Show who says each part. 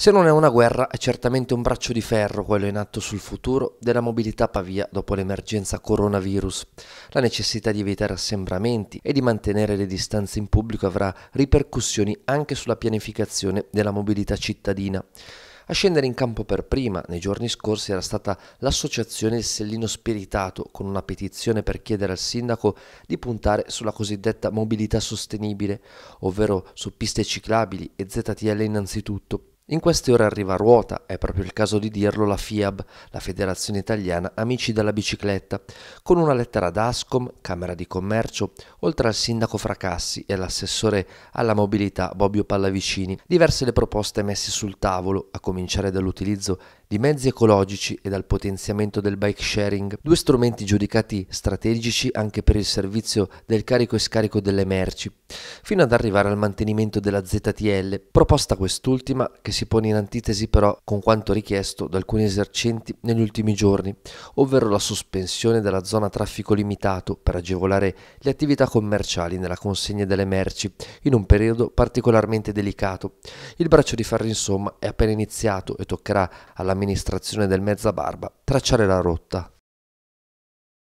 Speaker 1: Se non è una guerra, è certamente un braccio di ferro quello in atto sul futuro della mobilità Pavia dopo l'emergenza coronavirus. La necessità di evitare assembramenti e di mantenere le distanze in pubblico avrà ripercussioni anche sulla pianificazione della mobilità cittadina. A scendere in campo per prima nei giorni scorsi era stata l'associazione Il Sellino Spiritato con una petizione per chiedere al sindaco di puntare sulla cosiddetta mobilità sostenibile, ovvero su piste ciclabili e ZTL innanzitutto. In queste ore arriva a ruota, è proprio il caso di dirlo, la FIAB, la Federazione Italiana Amici della Bicicletta, con una lettera ad Ascom, Camera di Commercio, oltre al sindaco Fracassi e all'assessore alla mobilità Bobbio Pallavicini. Diverse le proposte messe sul tavolo, a cominciare dall'utilizzo di mezzi ecologici e dal potenziamento del bike sharing, due strumenti giudicati strategici anche per il servizio del carico e scarico delle merci, fino ad arrivare al mantenimento della ZTL, proposta quest'ultima che si pone in antitesi però con quanto richiesto da alcuni esercenti negli ultimi giorni, ovvero la sospensione della zona traffico limitato per agevolare le attività commerciali nella consegna delle merci in un periodo particolarmente delicato. Il braccio di ferro insomma è appena iniziato e toccherà alla amministrazione del Mezzabarba tracciare la rotta